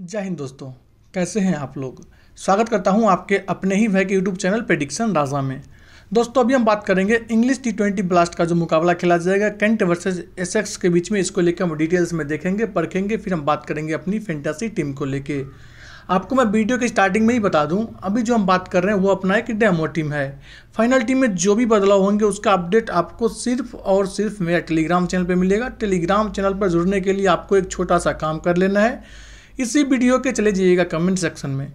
जय हिंद दोस्तों कैसे हैं आप लोग स्वागत करता हूं आपके अपने ही भाई के यूट्यूब चैनल प्रेडिक्शन राजा में दोस्तों अभी हम बात करेंगे इंग्लिश टी ट्वेंटी ब्लास्ट का जो मुकाबला खेला जाएगा कैंट वर्सेज एसेक्स के बीच में इसको लेकर हम डिटेल्स में देखेंगे परखेंगे फिर हम बात करेंगे अपनी फेंटासी टीम को लेकर आपको मैं वीडियो के स्टार्टिंग में ही बता दूं अभी जो हम बात कर रहे हैं वो अपना एक डेमो टीम है फाइनल टीम में जो भी बदलाव होंगे उसका अपडेट आपको सिर्फ और सिर्फ मेरा टेलीग्राम चैनल पर मिलेगा टेलीग्राम चैनल पर जुड़ने के लिए आपको एक छोटा सा काम कर लेना है इसी वीडियो के चले जाइएगा कमेंट सेक्शन में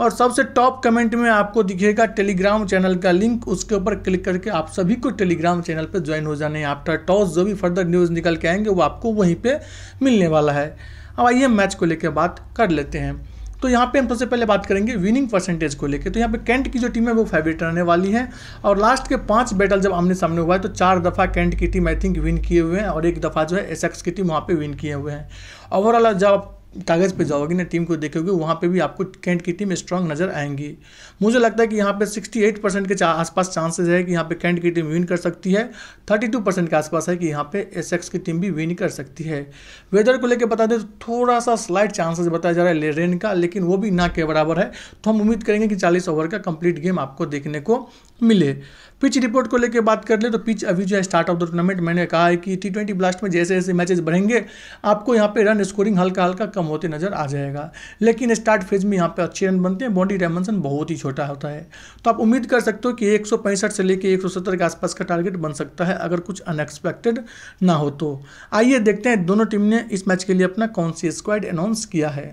और सबसे टॉप कमेंट में आपको दिखेगा टेलीग्राम चैनल का लिंक उसके ऊपर क्लिक करके आप सभी को टेलीग्राम चैनल पर ज्वाइन हो जाने आफ्टर टॉस जो भी फर्दर न्यूज़ निकल के आएंगे वो आपको वहीं पर मिलने वाला है अब आइए मैच को लेकर बात कर लेते हैं तो यहाँ पे हम सबसे पहले बात करेंगे विनिंग परसेंटेज को लेकर तो यहाँ पे कैंट की जो टीम है वो फेवरेट रहने वाली है और लास्ट के पांच बैटल जब आमने सामने हुआ है तो चार दफ़ा कैंट की टीम आई थिंक विन किए हुए हैं और एक दफ़ा जो है एसएक्स की टीम वहाँ पे विन किए हुए हैं ओवरऑल जब कागज़ पे जाओगे ना टीम को देखोगे वहाँ पे भी आपको कैंट की टीम स्ट्रांग नज़र आएंगी मुझे लगता है कि यहाँ पे 68 परसेंट के आसपास चांसेस है कि यहाँ पे कैंट की टीम विन कर सकती है 32 परसेंट के आसपास है कि यहाँ पे एसएक्स की टीम भी विन कर सकती है वेदर को लेकर बता दें तो थोड़ा सा स्लाइड चांसेस बताया जा रहा है रेन का लेकिन वो भी ना के बराबर है तो हम उम्मीद करेंगे कि चालीस ओवर का कंप्लीट गेम आपको देखने को मिले पिच रिपोर्ट को लेकर बात कर ले तो पिच अभी जो है स्टार्ट ऑफ द टूर्नामेंट मैंने कहा है कि टी ट्वेंटी ब्लास्ट में जैसे जैसे मैचेस बढ़ेंगे आपको यहाँ पे रन स्कोरिंग हल्का हल्का कम होते नजर आ जाएगा लेकिन स्टार्ट फेज में यहाँ पे अच्छे रन बनते हैं बॉन्डी डायमेंशन बहुत ही छोटा होता है तो आप उम्मीद कर सकते हो कि एक से लेकर एक के आसपास का टारगेट बन सकता है अगर कुछ अनएक्सपेक्टेड ना हो तो आइए देखते हैं दोनों टीम ने इस मैच के लिए अपना कौन सी स्क्वाड अनाउंस किया है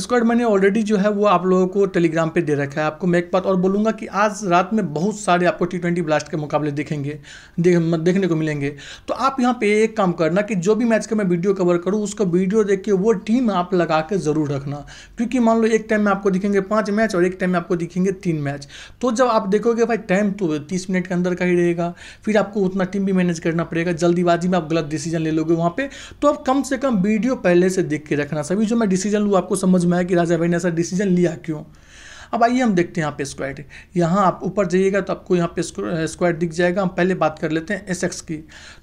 स्क्वाड मैंने ऑलरेडी जो है वो आप लोगों को टेलीग्राम पे दे रखा है आपको मैं एक बात और बोलूँगा कि आज रात में बहुत सारे आपको टी ट्वेंटी ब्लास्ट के मुकाबले देखेंगे देख देखने को मिलेंगे तो आप यहाँ पे एक काम करना कि जो भी मैच का मैं वीडियो कवर करूँ उसका वीडियो देख के वो टीम आप लगा के ज़रूर रखना क्योंकि मान लो एक टाइम में आपको दिखेंगे पाँच मैच और एक टाइम में आपको दिखेंगे तीन मैच तो जब आप देखोगे भाई टाइम तो तीस मिनट के अंदर का ही रहेगा फिर आपको उतना टीम भी मैनेज करना पड़ेगा जल्दीबाजी में आप गलत डिसीजन ले लोगे वहाँ पर तो आप कम से कम वीडियो पहले से देख के रखना सभी जो मैं डिसीजन लूँ आपको समझ समझ में आया कि राजा भाई ने ऐसा डिसीजन लिया क्यों अब आइए हम देखते हैं यहाँ पे स्क्वायर यहाँ आप ऊपर जाइएगा तो आपको यहाँ पे स्क्वायर eh, दिख जाएगा हम पहले बात कर लेते हैं एस एक्स की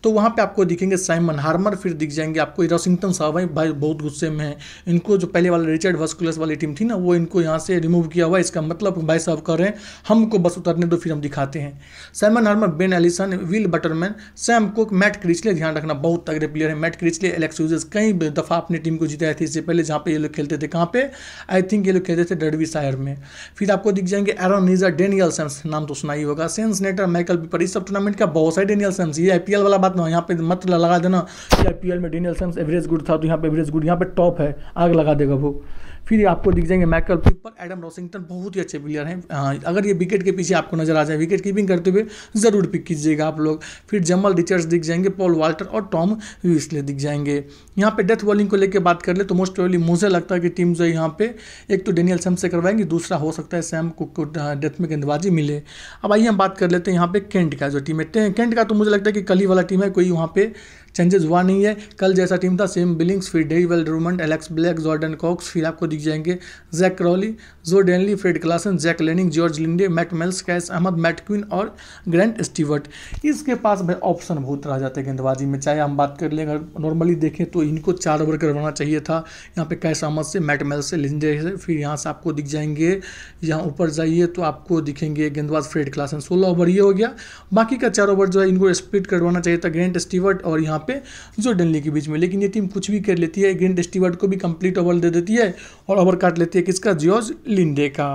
तो वहाँ पे आपको दिखेंगे साइमन हार्मर फिर दिख जाएंगे आपको रॉसिंगटन साहब भाई बहुत गुस्से में है इनको जो पहले वाला रिचर्ड वर्सकुलस वाली टीम थी ना वो इनको यहाँ से रिमूव किया हुआ इसका मतलब भाई साहब कर रहे हैं हमको बस उतरने दो फिर हम दिखाते हैं Simon Harmer Ben Allison Will Buttleman Sam Cook Matt Critchley ध्यान रखना बहुत तगड़े प्लेयर है मैट क्रिचले एलेक्स यूजर्स कई दफ़ा अपनी टीम को जिताए थे इससे पहले जहाँ पे ये लोग खेलते थे कहाँ पे आई थिंक ये लोग खेलते थे डरवी शायर में फिर आपको दिख जाएंगे एरन नीजर डेनियल सेम्स नाम तो सुना ही होगा सेंस नेटर माइकल पीपर इस सब टूर्नामेंट का बहुत सारे डेनियल सेम्स ये आई वाला बात ना यहाँ पे मत लगा देना कि आई में डेनियल सेम्स एवरेज गुड था तो यहाँ पे एवरेज गुड यहाँ पे टॉप है आग लगा देगा वो फिर आपको दिख जाएंगे माइकल पीपर एडम रॉसिंगटन बहुत ही अच्छे प्लेयर हैं अगर ये विकेट के पीछे आपको नजर आ जाए विकेट कीपिंग करते हुए ज़रूर पिक कीजिएगा आप लोग फिर जमल रिचर्स दिख जाएंगे पॉल वाल्टर और टॉम इसलिए दिख जाएंगे यहाँ पे डेथ बॉलिंग को लेकर बात कर ले तो मोस्ट प्रोबली मुझे लगता है कि टीम जो यहाँ पे एक तो डेनियल सेम्स से करवाएंगे दूसरा हो हो सकता है सैम कुक को डेथ में गेंदबाजी मिले अब आइए हम बात कर लेते हैं यहाँ पे केंट का जो टीम है केंट का तो मुझे लगता है कि कली वाला टीम है कोई वहाँ पे चेंजेस हुआ नहीं है कल जैसा टीम था सेम बिलिंग्स फिर डेई Bell Drummond Alex Blake Jordan Cox फिर आपको दिख जाएंगे Jack Crawley Joe Denly Fred Klaassen Jack Leaning George Linde Matt Milnes Qais Ahmad Matt Quinn और ग्रैंड स्टीवर्ट इसके पास भाई ऑप्शन बहुत रह जाते गेंदबाजी में चाहे हम बात कर लें अगर नॉर्मली देखें तो इनको चार ओवर करवाना चाहिए था यहाँ पे कैश अहमद से मैट मेल्स से लिंडे से फिर यहाँ से आपको दिख जाएंगे यहाँ ऊपर जाइए तो आपको दिखेंगे गेंदबाज फ्रेड क्लासन सोलह ओवर ये हो गया बाकी का चार ओवर जो है इनको स्प्लिट करवाना चाहिए था ग्रैंड स्टीवर्ट और यहाँ यहाँ पे जो ली के बीच में लेकिन ये टीम कुछ भी कर लेती है ग्रीन स्टीवर्ट को भी कंप्लीट ओवर दे देती है और ओवर काट लेती है किसका जियोज लिंडे का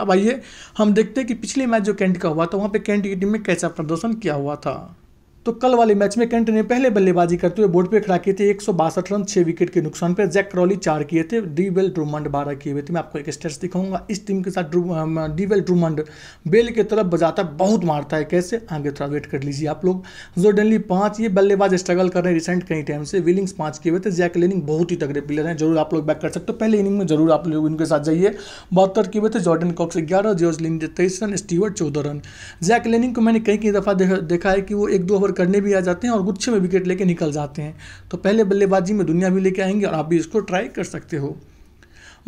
अब आइए हम देखते हैं कि पिछले मैच जो कैंट का हुआ था वहाँ पे कैंट की टीम में कैसा प्रदर्शन किया हुआ था तो कल वाले मैच में कैंट ने पहले बल्लेबाजी करते हुए बोर्ड पे खड़ा किए थे एक रन छह विकेट के नुकसान पर जैक क्रॉली चार किए थे डी वेल ड्रूमंड बारह किए हुए थे मैं आपको एक स्टेट्स दिखाऊंगा इस टीम के साथ डी वेल ड्रूमंड बेल के तरफ बजाता बहुत मारता है कैसे आगे थोड़ा वेट कर लीजिए आप लोग डेनली पाँच ये बल्लेबाज स्ट्रगल कर रहे हैं रिसेंट कई टाइम से विलिंग्स पाँच किए हुए थे जैक लेनिंग बहुत ही तगड़े प्लेयर हैं जरूर आप लोग बैक कर सकते हो पहले इनिंग में जरूर आप लोग इनके साथ जाइए बहत्तर किए हुए थे जॉर्डन कॉक्स ग्यारह जॉर्ज लिंग तेईस रन स्टीवर्ट चौदह रन जैक लेनिंग को मैंने कई कई दफ़ा देखा है कि वो एक दो ओवर ओवर करने भी आ जाते हैं और गुच्छे में विकेट लेके निकल जाते हैं तो पहले बल्लेबाजी में दुनिया भी लेके आएंगे और आप भी इसको ट्राई कर सकते हो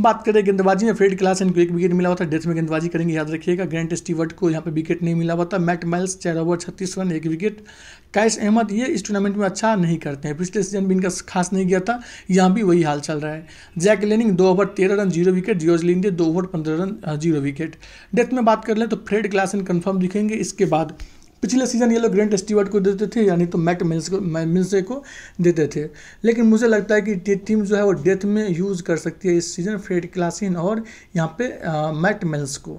बात करें गेंदबाजी में फ्रेड क्लासन को एक विकेट मिला हुआ था डेथ में गेंदबाजी करेंगे याद रखिएगा ग्रैंड स्टीवर्ट को यहाँ पे विकेट नहीं मिला हुआ था मैट माइल्स चार ओवर छत्तीस रन एक विकेट कैश अहमद ये इस टूर्नामेंट में अच्छा नहीं करते हैं पिछले सीजन भी इनका खास नहीं गया था यहाँ भी वही हाल चल रहा है जैक लेनिंग दो ओवर तेरह रन जीरो विकेट जियोज लिंडे दो ओवर पंद्रह रन जीरो विकेट डेथ में बात कर लें तो फ्रेड क्लासन कन्फर्म दिखेंगे इसके बाद पिछले सीजन ये लोग ग्रेंट स्टीवर्ट को देते थे यानी तो मैट मिल्स को मिल्स को देते थे लेकिन मुझे लगता है कि टीम जो है वो डेथ में यूज़ कर सकती है इस सीज़न फ्रेड क्लासिन और यहाँ पे मैट मिल्स को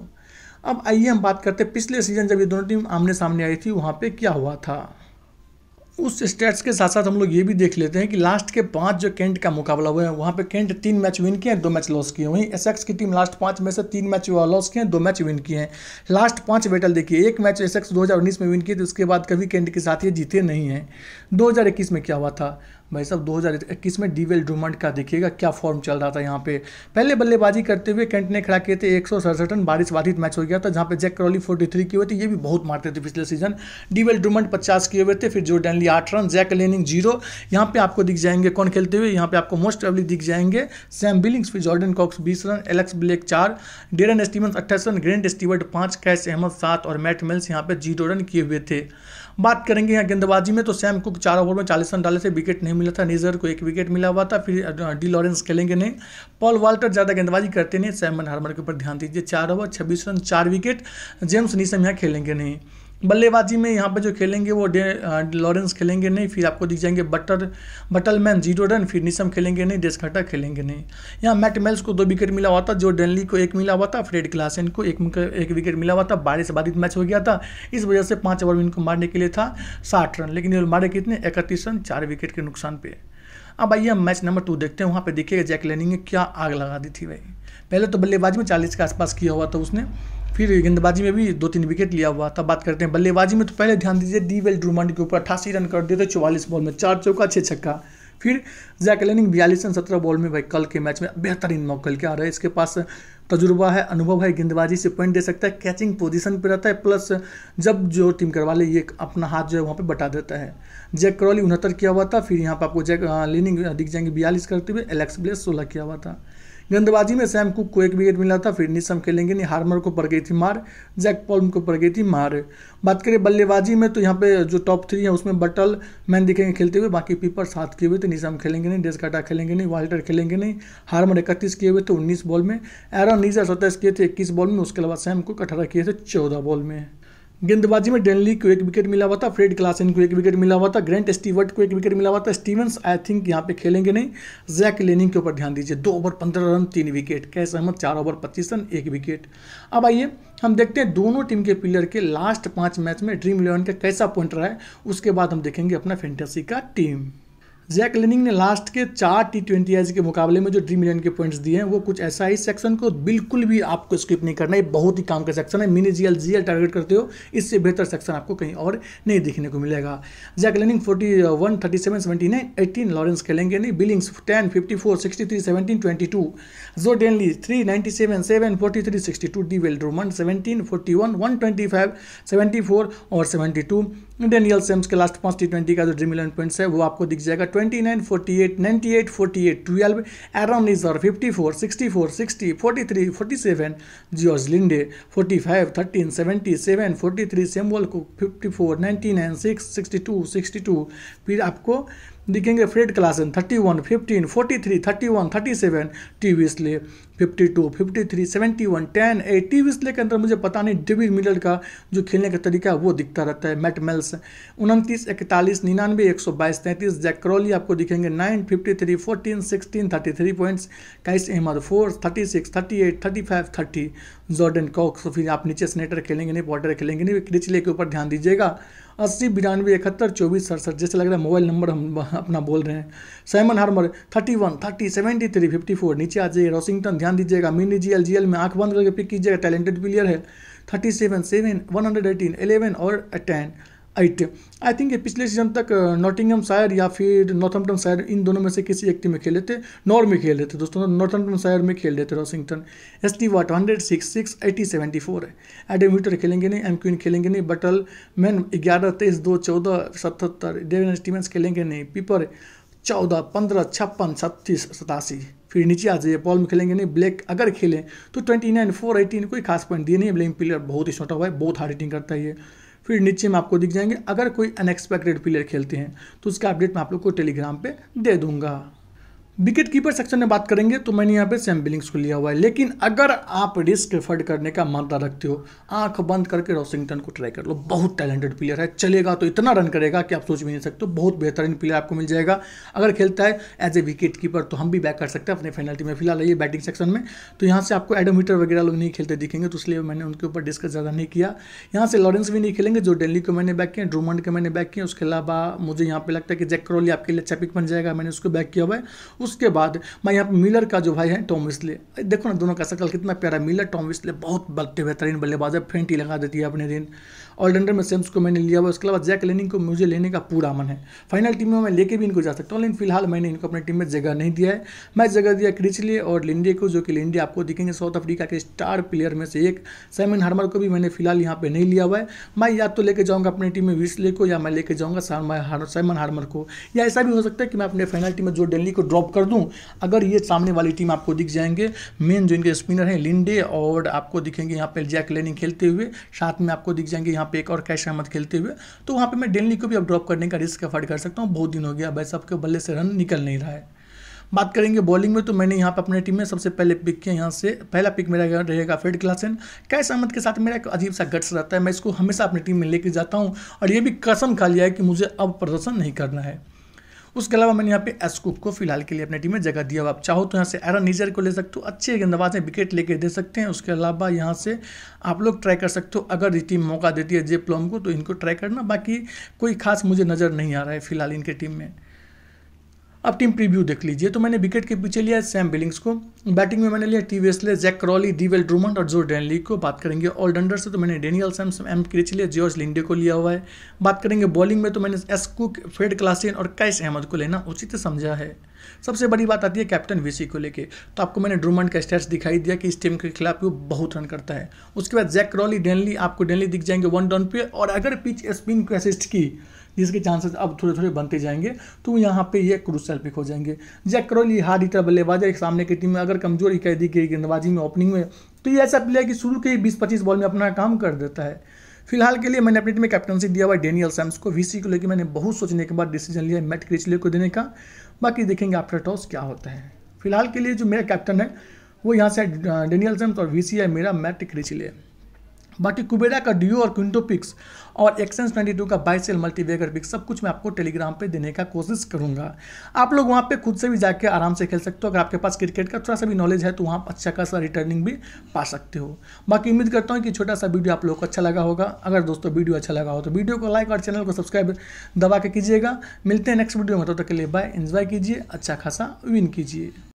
अब आइए हम बात करते हैं पिछले सीजन जब ये दोनों टीम आमने सामने आई थी वहाँ पे क्या हुआ था उस स्टेट्स के साथ साथ हम लोग ये भी देख लेते हैं कि लास्ट के पांच जो केंट का मुकाबला हुए हैं वहाँ पे केंट तीन मैच विन किए हैं दो मैच लॉस किए वहीं एसएक्स की टीम लास्ट पांच में से तीन मैच लॉस किए हैं दो मैच विन किए हैं लास्ट पांच बैटल देखिए एक मैच एसएक्स 2019 में विन किए थे उसके बाद कभी केंट के साथ ये जीते नहीं हैं दो में क्या हुआ था भाई साहब 2021 में डीवेल ड्रूमंड का देखिएगा क्या फॉर्म चल रहा था यहाँ पे पहले बल्लेबाजी करते हुए कैंट ने खड़ा किए थे एक रन बारिश बाधित मैच हो गया था जहाँ पे जैक क्रॉली 43 किए हुए थे ये भी बहुत मारते थे पिछले सीजन डीवेल ड्रूमंड 50 किए हुए थे फिर जो डैन लिया आठ रन जैक लेनिंग जीरो यहाँ पे आपको दिख जाएंगे कौन खेलते हुए यहाँ पे आपको मोस्ट अवली दिख जाएंगे सैम बिलिंग्स फिर जॉर्डन कॉक्स बीस रन एलेक्स ब्लैक चार डेरन स्टीवन अट्ठाईस रन ग्रेंट स्टीवर्ट पाँच कैश अहमद सात और मैट मिल्स यहाँ पर जीरो रन किए हुए थे बात करेंगे यहाँ गेंदबाजी में तो सैम कुक चार ओवर में चालीस रन डाले थे विकेट नहीं मिला था नीजर को एक विकेट मिला हुआ था फिर डी लॉरेंस खेलेंगे नहीं पॉल वाल्टर ज़्यादा गेंदबाजी करते नहीं सैमन हारमर के ऊपर ध्यान दीजिए चार ओवर छब्बीस रन चार विकेट जेम्स नीसम यहाँ खेलेंगे नहीं बल्लेबाजी में यहाँ पर जो खेलेंगे वो लॉरेंस खेलेंगे नहीं फिर आपको दिख जाएंगे बटर बटलमैन जीरो रन फिर निशम खेलेंगे नहीं डेस्कटा खेलेंगे नहीं यहाँ मैट मेल्स को दो विकेट मिला हुआ था जो डेनली को एक मिला हुआ था फ्रेड क्लासन को एक एक विकेट मिला हुआ था बारिश बाधित मैच हो गया था इस वजह से पाँच ओवर में इनको मारने के लिए था साठ रन लेकिन ये मारे कितने इकतीस रन चार विकेट के नुकसान पे अब आइए हम मैच नंबर टू देखते हैं वहाँ पे देखिएगा जैक लेनिंग ने क्या आग लगा दी थी भाई पहले तो बल्लेबाजी में चालीस के आसपास किया हुआ था उसने फिर गेंदबाजी में भी दो तीन विकेट लिया हुआ तब बात करते हैं बल्लेबाजी में तो पहले ध्यान दीजिए डीवेल ड्रूमंड के ऊपर अट्ठासी रन कर दिए थे चौवालीस बॉल में चार चौका छः छक्का फिर जैक लेनिंग बयालीस रन सत्रह बॉल में भाई कल के मैच में बेहतरीन मौक कल के आ रहे हैं इसके पास तजुर्बा है अनुभव है गेंदबाजी से पॉइंट दे सकता है कैचिंग पोजीशन पर रहता है प्लस जब जो टीम करवा ले ये अपना हाथ जो है वहाँ पे बटा देता है जैक क्रॉली उनहत्तर किया हुआ था फिर यहाँ पर आपको जैक लेनिंग दिख जाएंगे बयालीस करते हुए एलेक्स ब्लेस सोलह किया हुआ था गेंदबाजी में सैम कुक को एक विकेट मिला था फिर निशम खेलेंगे नहीं हार्मर को पड़ गई थी मार जैक पॉल्म को पड़ गई थी मार बात करें बल्लेबाजी में तो यहाँ पे जो टॉप थ्री है उसमें बटल मैन दिखेंगे खेलते हुए बाकी पीपर सात किए हुए थे निशम खेलेंगे नहीं डेस्काटा खेलेंगे नहीं वाल्टर खेलेंगे नहीं हार्मर इकतीस किए हुए थे उन्नीस बॉल में एरन नीजर सत्ताईस किए थे इक्कीस बॉल में उसके अलावा सैम कुक अठारह किए थे चौदह बॉल में गेंदबाजी में डेनली को एक विकेट मिला हुआ था फ्रेड क्लासन को एक विकेट मिला हुआ था ग्रेंट स्टीवर्ट को एक विकेट मिला हुआ था स्टीवंस आई थिंक यहाँ पे खेलेंगे नहीं जैक लेनिंग के ऊपर ध्यान दीजिए दो ओवर पंद्रह रन तीन विकेट कैसे अहमद चार ओवर पच्चीस रन एक विकेट अब आइए हम देखते हैं दोनों टीम के प्लेयर के लास्ट पाँच मैच में ड्रीम इलेवन का कैसा पॉइंट रहा है उसके बाद हम देखेंगे अपना फेंटेसी का टीम जैक लेनिंग ने लास्ट के चार टी ट्वेंटी आईज के मुकाबले में जो ड्रीम इलेवन के पॉइंट्स दिए हैं वो कुछ ऐसा है इस सेक्शन को बिल्कुल भी आपको स्किप नहीं करना है बहुत ही काम का सेक्शन है मिनी जीएल जीएल टारगेट करते हो इससे बेहतर सेक्शन आपको कहीं और नहीं देखने को मिलेगा Jack Leaning forty one thirty seven seventy nine eighteen Lawrence खेलेंगे नहीं Billings ten fifty four sixty three seventeen twenty two Joe Denly three ninety seven seven forty three sixty two D Bell Drummond seventeen forty one one twenty five seventy four और seventy two Daniel Sams के last पाँच T twenty का जो dream eleven points है वो आपको दिख जाएगा twenty nine forty eight ninety eight forty eight twelve Aaron fifty four sixty forty three forty seven जियोज Linde forty five thirteen seventy seven forty three fifty four ninety nine sixty two sixty two फिर आपको दिखेंगे Fred Klaassen thirty one fifteen forty three thirty one thirty seven T Westley fifty two fifty three seventy one ten eight T Westley के अंदर मुझे पता नहीं David Miller का जो खेलने का तरीका वो दिखता रहता है मैट मेल्स उनतीस इकतालीस निन्यानवे एक सौ बाईस तैंतीस जैक क्रॉली आपको दिखेंगे nine fifty three fourteen sixteen thirty three points Qais Ahmad four thirty six thirty eight thirty five thirty Jordan Cox फिर आप नीचे स्नेटर खेलेंगे नहीं पॉटर खेलेंगे नहीं क्रिचले के ऊपर ध्यान दीजिएगा अस्सी बिरानवे इकहत्तर चौबीस सड़सठ जैसे लग रहा है मोबाइल नंबर हम अपना बोल रहे हैं Simon Harmer thirty one thirty seventy three fifty four नीचे आ जाइए रॉसिंगटन ध्यान दीजिएगा mini G L G L में आंख बंद करके पिक कीजिएगा टैलेंटेड प्लेयर है thirty seven seven one hundred eighteen eleven और टेन एट आई थिंक पिछले सीजन तक नॉटिंगम शायर या फिर नॉर्थम्पटन शायर इन दोनों में से किसी एक टीम में खेल रहे थे नॉर में खेल रहे थे दोस्तों नॉर्थम्पटन शायर में खेल रहे थे वॉशिंगटन एस टी वाट hundred six six eighty seventy four है एडम विटर खेलेंगे नहीं एम क्वीन खेलेंगे नहीं बटल मैन ग्यारह तेईस दो चौदह सतहत्तर डेविन स्टीवेंस खेलेंगे नहीं पीपर चौदह पंद्रह छप्पन छत्तीस सतासी फिर नीचे आ जाइए बॉल में खेलेंगे नहीं ब्लैक अगर खेलें तो ट्वेंटी नाइन फोर एटीन कोई खास पॉइंट दिए नहीं ब्लेम प्लेयर बहुत ही छोटा हुआ है बहुत हार्ड हिटिंग करता है ये फिर नीचे में आपको दिख जाएंगे अगर कोई अनएक्सपेक्टेड प्लेयर खेलते हैं तो उसका अपडेट मैं आप लोग को टेलीग्राम पर दे दूँगा विकेट कीपर सेक्शन में बात करेंगे तो मैंने यहाँ पे सैम बिलिंग्स को लिया हुआ है लेकिन अगर आप रिस्क एफर्ड करने का मानता रखते हो आंख बंद करके रॉसिंगटन को ट्राई कर लो बहुत टैलेंटेड प्लेयर है चलेगा तो इतना रन करेगा कि आप सोच भी नहीं सकते बहुत बेहतरीन प्लेयर आपको मिल जाएगा अगर खेलता है एज ए विकेट कीपर तो हम भी बैक कर सकते हैं अपने फेनल्टी में फिलहाल ये बैटिंग सेक्शन में तो यहाँ से आपको एडोमीटर वगैरह लोग नहीं खेलते दिखेंगे तो इसलिए मैंने उनके ऊपर डिस्कस ज़्यादा नहीं किया यहाँ से लॉरेंस भी नहीं खेलेंगे जो डेली को मैंने बैक किया ड्रूमंड के मैंने बैक किया उसके अलावा मुझे यहाँ पर लगता है कि जैक करोली आपके लिए अच्छा पिक बन जाएगा मैंने उसको बैक किया हुआ है उसके बाद मैं यहाँ पर मिलर का जो भाई है टॉम विस्ले देखो ना दोनों का शक्ल कितना प्यारा मिलर टॉम विस्ले बहुत बल्कि बेहतरीन बल्लेबाज है फेंटी लगा देती है अपने दिन ऑलराउंडर में सेम्स को मैंने लिया हुआ उसके अलावा जैक लेनिंग को मुझे लेने का पूरा मन है फाइनल टीम में मैं लेके भी इनको जा सकता हूँ लेकिन फिलहाल मैंने इनको अपनी टीम में जगह नहीं दिया है मैं जगह दिया क्रिचली और लिंडे को जो कि लिंडे आपको दिखेंगे साउथ अफ्रीका के स्टार प्लेयर में से एक सैमिन हार्मर को भी मैंने फिलहाल यहाँ पर नहीं लिया हुआ है मैं या तो लेके जाऊँगा अपनी टीम में विस्ले को या मैं लेके जाऊँगा सैमन हार्मर को या ऐसा भी हो सकता है कि मैं अपने फाइनल टीम में जो डेली को ड्रॉप कर दूं अगर ये सामने वाली टीम आपको दिख जाएंगे मेन जो इनके स्पिनर हैं लिंडे और आपको दिखेंगे यहाँ पे जैक लेनिंग खेलते हुए साथ में आपको दिख जाएंगे यहाँ पे एक और कैश अहमद खेलते हुए तो वहाँ पर मैं डेली को भी अब ड्रॉप करने का रिस्क अफर्ड कर सकता हूँ बहुत दिन हो गया वैसे आपके बल्ले से रन निकल नहीं रहा है बात करेंगे बॉलिंग में तो मैंने यहाँ पर अपने टीम में सबसे पहले पिक किया यहाँ से पहला पिक मेरा रहेगा फेड क्लासन कैश अहमद के साथ मेरा एक अजीब सा गट्स रहता है मैं इसको हमेशा अपनी टीम में लेके जाता हूँ और ये भी कसम खा लिया है कि मुझे अब प्रदर्शन नहीं करना है उसके अलावा मैंने यहाँ पे एसकूप को फिलहाल के लिए अपने टीम में जगह दिया हुआ आप चाहो तो यहाँ से एरन निजर को ले सकते हो अच्छे गेंदबाज में विकेट लेके दे सकते हैं उसके अलावा यहाँ से आप लोग ट्राई कर सकते हो अगर टीम मौका देती है जे प्लम को तो इनको ट्राई करना बाकी कोई खास मुझे नज़र नहीं आ रहा है फिलहाल इनके टीम में अब टीम प्रीव्यू देख लीजिए तो मैंने विकेट के पीछे लिया सैम बिलिंग्स को बैटिंग में मैंने लिया T Westley Jack Crawley D Bell Drummond और जो डेनली को बात करेंगे ऑलराउंडर से तो मैंने डेनियल सैमसम एम क्रिच लिया जॉर्ज लिंडे को लिया हुआ है बात करेंगे बॉलिंग में तो मैंने एस कुक फेड क्लासियन और कैश अहमद को लेना उचित समझा है सबसे बड़ी बात आती है कैप्टन वीसी को लेके तो आपको मैंने ड्रूमंड का स्टैट्स दिखाई दिया कि इस टीम के खिलाफ वो बहुत रन करता है उसके बाद जैक क्रॉली डेनली आपको डेनली दिख जाएंगे वन डाउन पे और अगर पिच स्पिन को असिस्ट की जिसके चांसेस अब थोड़े थोड़े बनते जाएंगे तो यहाँ पे ये क्रूसल पिक हो जाएंगे जैक करोली हार्ड हिटर बल्लेबाजर एक सामने की टीम में अगर कमजोरी कह दी गई गेंदबाजी में ओपनिंग में तो ये ऐसा प्लेयर कि शुरू के ही बीस पच्चीस बॉल में अपना काम कर देता है फिलहाल के लिए मैंने अपनी टीम में कैप्टनसी दिया हुआ डेनियल सैम्स को वीसी को लेकर मैंने बहुत सोचने के बाद डिसीजन लिया मैट क्रिचले को देने का बाकी देखेंगे आफ्टर टॉस क्या होता है फिलहाल के लिए जो मेरा कैप्टन है वो यहाँ से डेनियल सैम्स और वीसी है मेरा मैट क्रिचले बाकी कुबेरा का डिओ और क्विंटो पिक्स और एक्सेंस 22 का बाइसेल मल्टीवेगर पिक्स सब कुछ मैं आपको टेलीग्राम पे देने का कोशिश करूँगा आप लोग वहाँ पे खुद से भी जाके आराम से खेल सकते हो अगर आपके पास क्रिकेट का थोड़ा सा भी नॉलेज है तो वहाँ अच्छा खासा रिटर्निंग भी पा सकते हो बाकी उम्मीद करता हूँ कि छोटा सा वीडियो आप लोग को अच्छा लगा होगा अगर दोस्तों वीडियो अच्छा लगा हो तो वीडियो को लाइक और चैनल को सब्सक्राइब दबा के कीजिएगा मिलते हैं नेक्स्ट वीडियो में तो तक के लिए बाय इन्जॉय कीजिए अच्छा खासा विन कीजिए